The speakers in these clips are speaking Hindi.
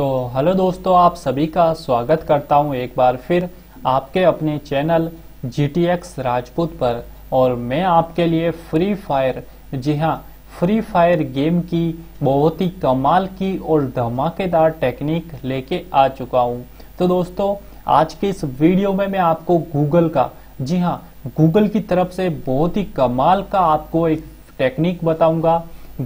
तो हेलो दोस्तों आप सभी का स्वागत करता हूं एक बार फिर आपके अपने channel G T X Rajput पर और मैं आपके लिए फ्री फायर जी हाँ फ्री फायर गेम की बहुत ही कमाल की और धमाकेदार टेक्निक लेके आ चुका हूँ तो दोस्तों आज के इस वीडियो में मैं आपको गूगल का जी हाँ गूगल की तरफ से बहुत ही कमाल का आपको एक टेक्निक बताऊंगा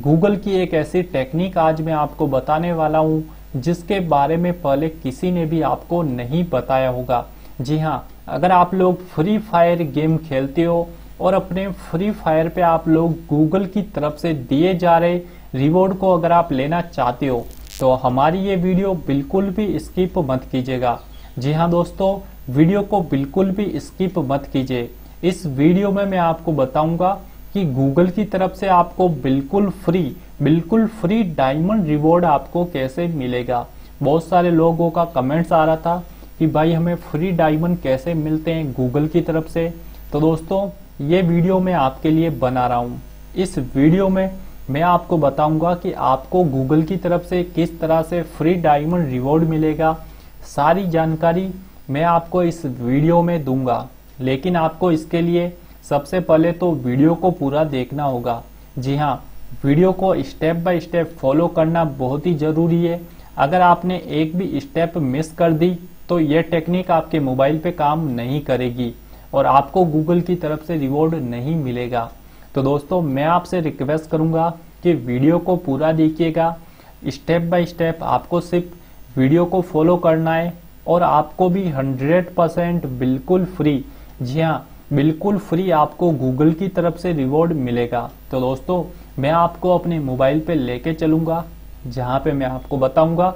गूगल की एक ऐसी टेक्निक आज मैं आपको बताने वाला हूँ जिसके बारे में पहले किसी ने भी आपको नहीं बताया होगा जी हाँ अगर आप लोग फ्री फायर गेम खेलते हो और अपने फ्री फायर पे आप लोग गूगल की तरफ से दिए जा रहे रिवॉर्ड को अगर आप लेना चाहते हो तो हमारी ये वीडियो बिल्कुल भी स्किप मत कीजिएगा जी हाँ दोस्तों वीडियो को बिल्कुल भी स्किप मत कीजिए इस वीडियो में मैं आपको बताऊंगा कि गूगल की तरफ से आपको बिल्कुल फ्री बिल्कुल फ्री डायमंड रिवॉर्ड आपको कैसे मिलेगा बहुत सारे लोगों का कमेंट्स आ रहा था कि भाई हमें फ्री डायमंड कैसे मिलते हैं गूगल की तरफ से तो दोस्तों ये वीडियो मैं आपके लिए बना रहा हूँ इस वीडियो में मैं आपको बताऊंगा कि आपको गूगल की तरफ से किस तरह से फ्री डायमंड रिवॉर्ड मिलेगा सारी जानकारी मैं आपको इस वीडियो में दूंगा लेकिन आपको इसके लिए सबसे पहले तो वीडियो को पूरा देखना होगा जी हाँ वीडियो को स्टेप बाय स्टेप फॉलो करना बहुत ही ज़रूरी है अगर आपने एक भी स्टेप मिस कर दी तो यह टेक्निक आपके मोबाइल पे काम नहीं करेगी और आपको गूगल की तरफ से रिवॉर्ड नहीं मिलेगा तो दोस्तों मैं आपसे रिक्वेस्ट करूंगा कि वीडियो को पूरा देखिएगा स्टेप बाय स्टेप आपको सिर्फ वीडियो को फॉलो करना है और आपको भी 100 परसेंट बिल्कुल फ्री जी हाँ बिल्कुल फ्री आपको गूगल की तरफ से रिवॉर्ड मिलेगा तो दोस्तों मैं आपको अपने मोबाइल पे लेके चलूँगा जहाँ पे मैं आपको बताऊँगा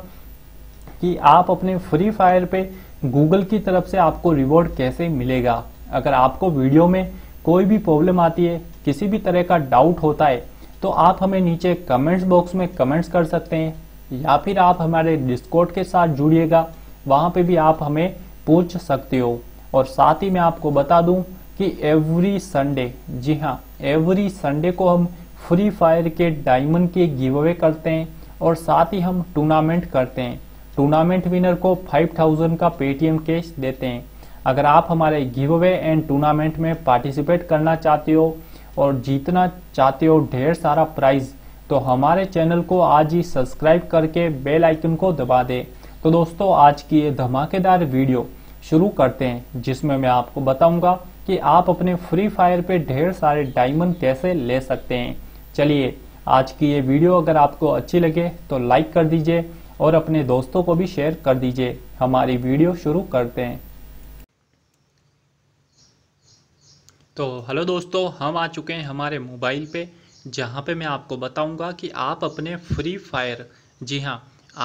कि आप अपने फ्री फायर पे गूगल की तरफ से आपको रिवॉर्ड कैसे मिलेगा अगर आपको वीडियो में कोई भी प्रॉब्लम आती है किसी भी तरह का डाउट होता है तो आप हमें नीचे कमेंट्स बॉक्स में कमेंट्स कर सकते हैं या फिर आप हमारे डिस्कोट के साथ जुड़िएगा वहाँ पे भी आप हमें पूछ सकते हो और साथ ही मैं आपको बता दूँ कि एवरी संडे जी हाँ एवरी संडे को हम फ्री फायर के डायमंड के गिव अवे करते हैं और साथ ही हम टूर्नामेंट करते हैं टूर्नामेंट विनर को 5000 का पेटीएम कैश देते हैं अगर आप हमारे गिव अवे एंड टूर्नामेंट में पार्टिसिपेट करना चाहते हो और जीतना चाहते हो ढेर सारा प्राइज तो हमारे चैनल को आज ही सब्सक्राइब करके बेल आइकन को दबा दे तो दोस्तों आज की ये धमाकेदार वीडियो शुरू करते हैं जिसमें मैं आपको बताऊंगा कि आप अपने फ्री फायर पे ढेर सारे डायमंड कैसे ले सकते हैं चलिए आज की ये वीडियो अगर आपको अच्छी लगे तो लाइक कर दीजिए और अपने दोस्तों को भी शेयर कर दीजिए हमारी वीडियो शुरू करते हैं तो हेलो दोस्तों हम आ चुके हैं हमारे मोबाइल पे जहाँ पे मैं आपको बताऊंगा कि आप अपने फ्री फायर जी हाँ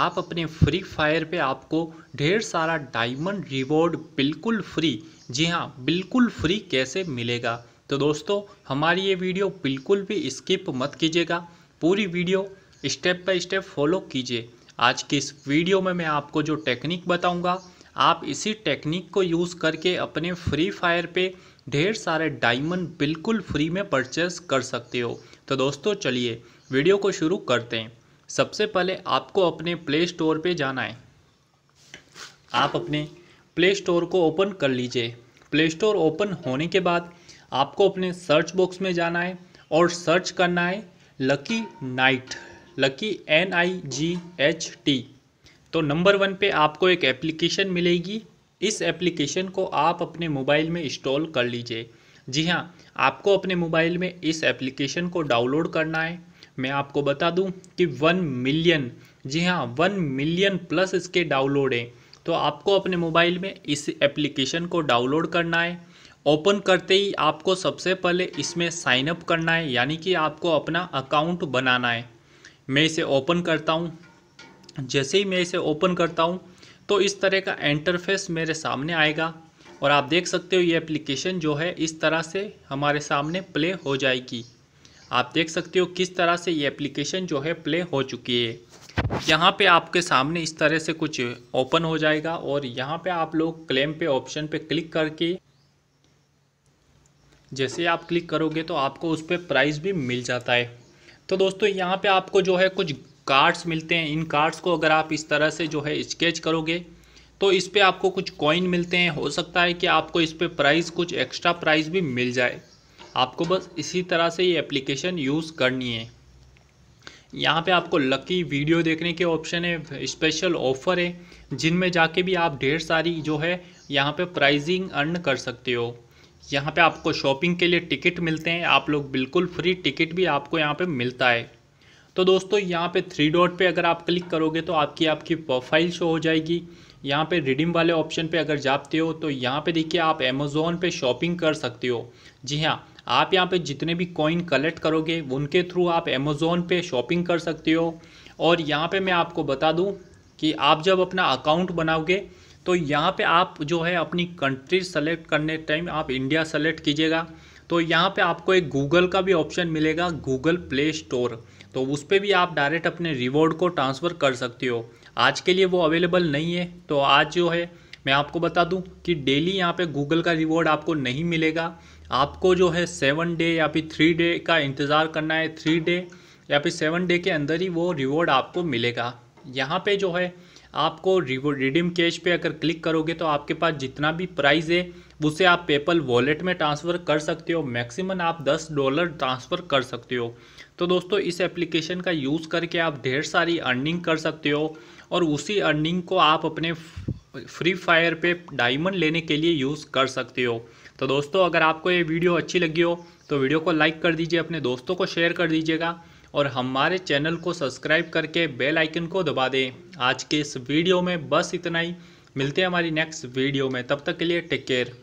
आप अपने फ्री फायर पे आपको ढेर सारा डायमंड रिवॉर्ड बिल्कुल फ्री जी हाँ बिल्कुल फ्री कैसे मिलेगा तो दोस्तों हमारी ये वीडियो बिल्कुल भी स्किप मत कीजिएगा पूरी video step by step follow कीजिए आज की इस वीडियो में मैं आपको जो टेक्निक बताऊंगा आप इसी टेक्निक को यूज़ करके अपने फ्री फायर पे ढेर सारे डायमंड बिल्कुल फ्री में परचेस कर सकते हो तो दोस्तों चलिए वीडियो को शुरू करते हैं सबसे पहले आपको अपने प्ले स्टोर पर जाना है आप अपने प्ले स्टोर को ओपन कर लीजिए प्ले स्टोर ओपन होने के बाद आपको अपने सर्च बॉक्स में जाना है और सर्च करना है lucky night lucky N I G H T तो नंबर वन पे आपको एक एप्लीकेशन मिलेगी इस एप्लीकेशन को आप अपने मोबाइल में इंस्टॉल कर लीजिए जी हाँ आपको अपने मोबाइल में इस एप्लीकेशन को डाउनलोड करना है मैं आपको बता दूं कि वन मिलियन जी हाँ वन मिलियन प्लस इसके डाउनलोड हैं तो आपको अपने मोबाइल में इस एप्लीकेशन को डाउनलोड करना है ओपन करते ही आपको सबसे पहले इसमें साइन अप करना है यानी कि आपको अपना अकाउंट बनाना है मैं इसे ओपन करता हूँ जैसे ही मैं इसे ओपन करता हूँ तो इस तरह का इंटरफेस मेरे सामने आएगा और आप देख सकते हो ये एप्लीकेशन जो है इस तरह से हमारे सामने प्ले हो जाएगी आप देख सकते हो किस तरह से ये एप्लीकेशन जो है प्ले हो चुकी है यहाँ पे आपके सामने इस तरह से कुछ ओपन हो जाएगा और यहाँ पे आप लोग क्लेम पे ऑप्शन पे क्लिक करके जैसे आप क्लिक करोगे तो आपको उस पर प्राइस भी मिल जाता है तो दोस्तों यहाँ पे आपको जो है कुछ कार्ड्स मिलते हैं इन कार्ड्स को अगर आप इस तरह से जो है स्केच करोगे तो इस पर आपको कुछ कॉइन मिलते हैं हो सकता है कि आपको इस पर प्राइस कुछ एक्स्ट्रा प्राइस भी मिल जाए आपको बस इसी तरह से ये एप्लीकेशन यूज़ करनी है यहाँ पे आपको लकी वीडियो देखने के ऑप्शन है स्पेशल ऑफ़र है जिनमें जाके भी आप ढेर सारी जो है यहाँ पे प्राइजिंग अर्न कर सकते हो यहाँ पे आपको शॉपिंग के लिए टिकट मिलते हैं आप लोग बिल्कुल फ्री टिकट भी आपको यहाँ पे मिलता है तो दोस्तों यहाँ पे थ्री डॉट पे अगर आप क्लिक करोगे तो आपकी आपकी प्रोफाइल शो हो जाएगी यहाँ पे रिडीम वाले ऑप्शन पे अगर जाते हो तो यहाँ पे देखिए आप अमेज़ोन पे शॉपिंग कर सकते हो जी हाँ आप यहाँ पे जितने भी कॉइन कलेक्ट करोगे उनके थ्रू आप अमेज़ोन पे शॉपिंग कर सकते हो और यहाँ पर मैं आपको बता दूँ कि आप जब अपना अकाउंट बनाओगे तो यहाँ पे आप जो है अपनी कंट्री सेलेक्ट करने टाइम आप इंडिया सेलेक्ट कीजिएगा तो यहाँ पे आपको एक गूगल का भी ऑप्शन मिलेगा गूगल प्ले स्टोर तो उस पर भी आप डायरेक्ट अपने रिवॉर्ड को ट्रांसफ़र कर सकते हो आज के लिए वो अवेलेबल नहीं है तो आज जो है मैं आपको बता दूं कि डेली यहाँ पे गूगल का रिवॉर्ड आपको नहीं मिलेगा आपको जो है सेवन डे या फिर थ्री डे का इंतज़ार करना है थ्री डे या फिर सेवन डे के अंदर ही वो रिवॉर्ड आपको मिलेगा यहाँ पे जो है आपको रिडीम कैश पे अगर क्लिक करोगे तो आपके पास जितना भी प्राइस है उसे आप पेपल वॉलेट में ट्रांसफ़र कर सकते हो मैक्सिमम आप 10 डॉलर ट्रांसफ़र कर सकते हो तो दोस्तों इस एप्लीकेशन का यूज़ करके आप ढेर सारी अर्निंग कर सकते हो और उसी अर्निंग को आप अपने फ्री फायर पे डायमंड लेने के लिए यूज़ कर सकते हो तो दोस्तों अगर आपको ये वीडियो अच्छी लगी हो तो वीडियो को लाइक कर दीजिए अपने दोस्तों को शेयर कर दीजिएगा और हमारे चैनल को सब्सक्राइब करके बेल आइकन को दबा दें आज के इस वीडियो में बस इतना ही मिलते हैं हमारी नेक्स्ट वीडियो में तब तक के लिए टेक केयर